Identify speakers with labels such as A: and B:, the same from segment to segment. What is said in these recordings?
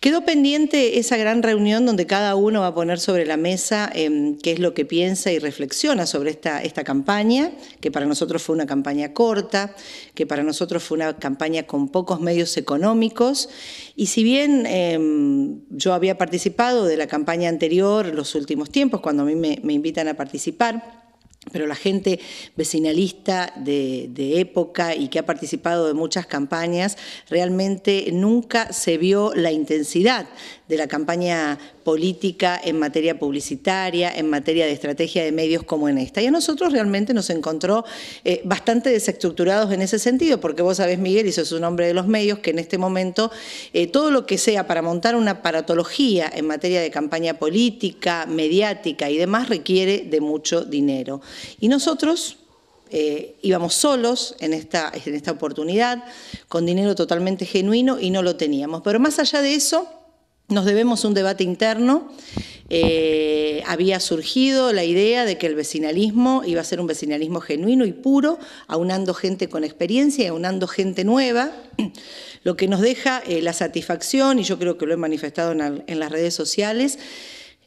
A: Quedó pendiente esa gran reunión donde cada uno va a poner sobre la mesa em, qué es lo que piensa y reflexiona sobre esta, esta campaña, que para nosotros fue una campaña corta, que para nosotros fue una campaña con pocos medios económicos. Y si bien em, yo había participado de la campaña anterior, los últimos tiempos, cuando a mí me invitan a participar, pero la gente vecinalista de, época y que ha participado de muchas campañas, realmente nunca se vio la intensidad de la campaña política en materia publicitaria, en materia de estrategia de medios como en esta. Y a nosotros realmente nos encontró eh, bastante desestructurados en ese sentido, porque vos sabés, Miguel, y sos un hombre de los medios, que en este momento eh, todo lo que sea para montar una paratología en materia de campaña política, mediática y demás requiere de mucho dinero. Y nosotros eh, íbamos solos en esta, oportunidad, con dinero totalmente genuino y no lo teníamos. Pero más allá de eso, nos debemos un debate interno. Eh, había surgido la idea de que el vecinalismo iba a ser un vecinalismo genuino y puro, aunando gente con experiencia y aunando gente nueva, lo que nos deja eh, la satisfacción, y yo creo que lo he manifestado en las redes sociales,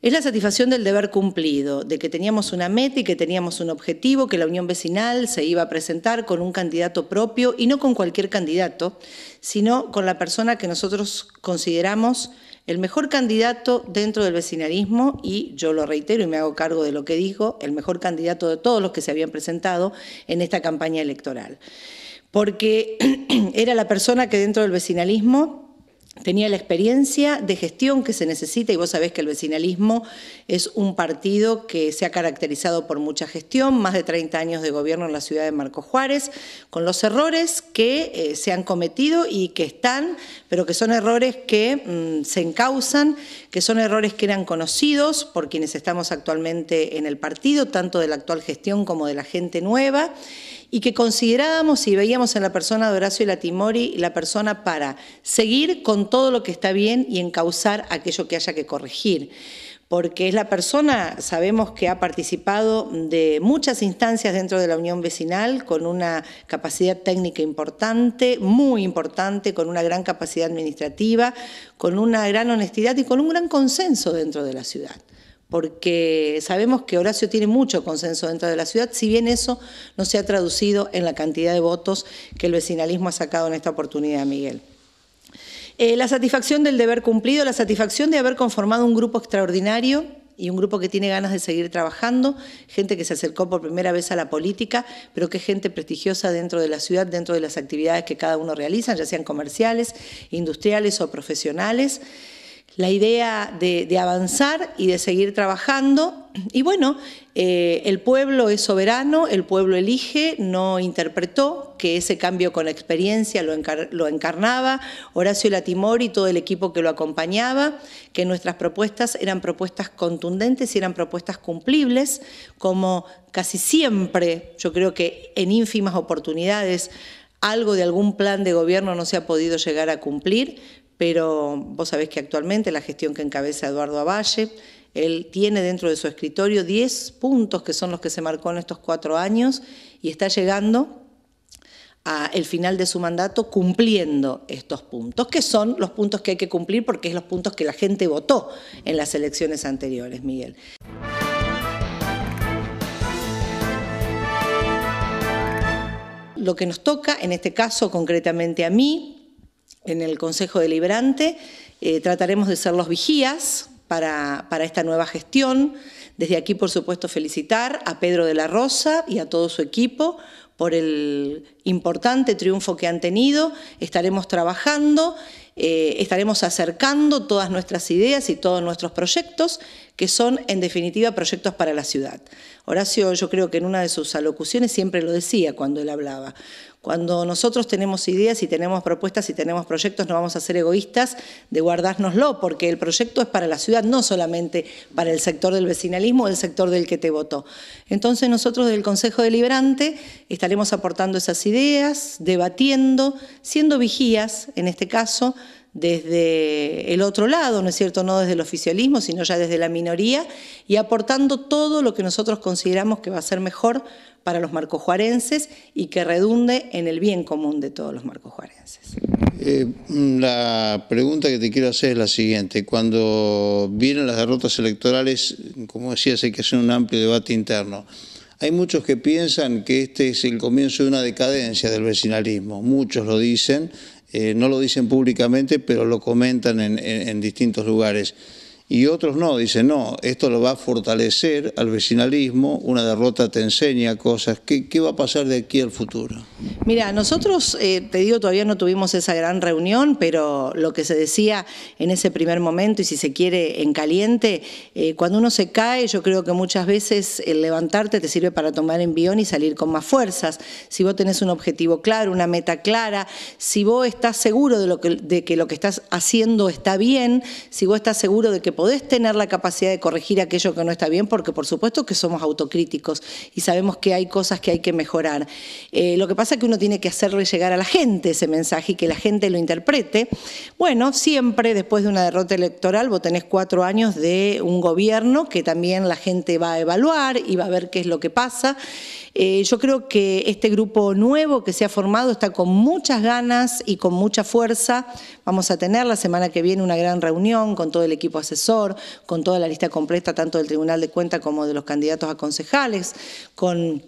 A: es la satisfacción del deber cumplido, de que teníamos una meta y que teníamos un objetivo, que la unión vecinal se iba a presentar con un candidato propio y no con cualquier candidato, sino con la persona que nosotros consideramos el mejor candidato dentro del vecinalismo y yo lo reitero y me hago cargo de lo que digo, el mejor candidato de todos los que se habían presentado en esta campaña electoral. Porque era la persona que dentro del vecinalismo tenía la experiencia de gestión que se necesita y vos sabés que el vecinalismo es un partido que se ha caracterizado por mucha gestión, más de 30 años de gobierno en la ciudad de Marco Juárez, con los errores que eh, se han cometido y que están, pero que son errores que mm, se encausan, que son errores que eran conocidos por quienes estamos actualmente en el partido, tanto de la actual gestión como de la gente nueva y que considerábamos y veíamos en la persona de Horacio Latimori la persona para seguir con todo lo que está bien y encauzar aquello que haya que corregir porque es la persona, sabemos que ha participado de muchas instancias dentro de la Unión Vecinal, con una capacidad técnica importante, muy importante, con una gran capacidad administrativa, con una gran honestidad y con un gran consenso dentro de la ciudad porque sabemos que Horacio tiene mucho consenso dentro de la ciudad, si bien eso no se ha traducido en la cantidad de votos que el vecinalismo ha sacado en esta oportunidad, Miguel. Eh, la satisfacción del deber cumplido, la satisfacción de haber conformado un grupo extraordinario y un grupo que tiene ganas de seguir trabajando, gente que se acercó por primera vez a la política, pero que es gente prestigiosa dentro de la ciudad, dentro de las actividades que cada uno realiza, ya sean comerciales, industriales o profesionales la idea de, avanzar y de seguir trabajando. Y bueno, eh, el pueblo es soberano, el pueblo elige, no interpretó que ese cambio con experiencia lo, lo encarnaba Horacio Latimor y todo el equipo que lo acompañaba, que nuestras propuestas eran propuestas contundentes y eran propuestas cumplibles, como casi siempre, yo creo que en ínfimas oportunidades, algo de algún plan de gobierno no se ha podido llegar a cumplir, pero vos sabés que actualmente la gestión que encabeza Eduardo Avalle, él tiene dentro de su escritorio 10 puntos que son los que se marcó en estos cuatro años y está llegando al final de su mandato cumpliendo estos puntos, que son los puntos que hay que cumplir porque es los puntos que la gente votó en las elecciones anteriores, Miguel. Lo que nos toca, en este caso concretamente a mí, en el Consejo Deliberante. Eh, trataremos de ser los vigías para, esta nueva gestión. Desde aquí, por supuesto, felicitar a Pedro de la Rosa y a todo su equipo por el importante triunfo que han tenido. Estaremos trabajando, eh, estaremos acercando todas nuestras ideas y todos nuestros proyectos que son en definitiva proyectos para la ciudad. Horacio yo creo que en una de sus alocuciones siempre lo decía cuando él hablaba. Cuando nosotros tenemos ideas y tenemos propuestas y tenemos proyectos, no vamos a ser egoístas de guardárnoslo, porque el proyecto es para la ciudad, no solamente para el sector del vecinalismo o el sector del que te votó. Entonces nosotros del Consejo Deliberante estaremos aportando esas ideas, debatiendo, siendo vigías, en este caso, desde el otro lado, ¿no es cierto? No desde el oficialismo, sino ya desde la minoría, y aportando todo lo que nosotros consideramos que va a ser mejor para los marcojuarenses y que redunde en el bien común de todos los marcojuarenses. Eh, la pregunta que te quiero hacer es la siguiente. Cuando vienen las derrotas electorales, como decías, hay que hacer un amplio debate interno. Hay muchos que piensan que este es el comienzo de una decadencia del vecinalismo, muchos lo dicen, eh, no lo dicen públicamente, pero lo comentan en distintos lugares y otros no, dicen, no, esto lo va a fortalecer al vecinalismo, una derrota te enseña cosas. ¿Qué, va a pasar de aquí al futuro? Mira, nosotros, eh, te digo, todavía no tuvimos esa gran reunión, pero lo que se decía en ese primer momento, y si se quiere en caliente, eh, cuando uno se cae, yo creo que muchas veces el levantarte te sirve para tomar envión y salir con más fuerzas. Si vos tenés un objetivo claro, una meta clara, si vos estás seguro de, lo que, de que lo que estás haciendo está bien, si vos estás seguro de que podés tener la capacidad de corregir aquello que no está bien, porque por supuesto que somos autocríticos y sabemos que hay cosas que hay que mejorar. Eh, lo que pasa es que uno tiene que hacerle llegar a la gente ese mensaje y que la gente lo interprete. Bueno, siempre después de una derrota electoral vos tenés cuatro años de un gobierno que también la gente va a evaluar y va a ver qué es lo que pasa. Eh, yo creo que este grupo nuevo que se ha formado está con muchas ganas y con mucha fuerza. Vamos a tener la semana que viene una gran reunión con todo el equipo asesor con toda la lista completa tanto del Tribunal de Cuentas como de los candidatos a concejales, con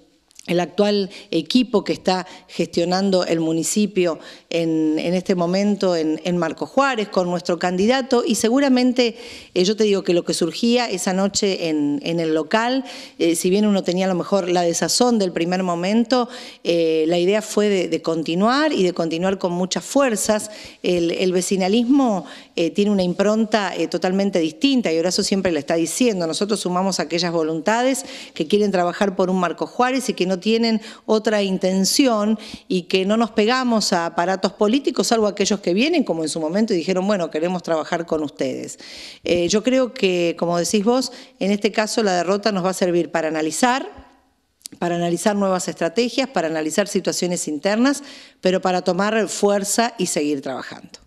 A: el actual equipo que está gestionando el municipio en, este momento en, Marco Juárez con nuestro candidato y seguramente eh, yo te digo que lo que surgía esa noche en, el local, eh, si bien uno tenía a lo mejor la desazón del primer momento, eh, la idea fue de, continuar y de continuar con muchas fuerzas. El, vecinalismo tiene una impronta totalmente distinta y eso siempre le está diciendo, nosotros sumamos aquellas voluntades que quieren trabajar por un Marco Juárez y que no tienen otra intención y que no nos pegamos a aparatos políticos, salvo aquellos que vienen, como en su momento, y dijeron, bueno, queremos trabajar con ustedes. Eh, yo creo que, como decís vos, en este caso la derrota nos va a servir para analizar, para analizar nuevas estrategias, para analizar situaciones internas, pero para tomar fuerza y seguir trabajando.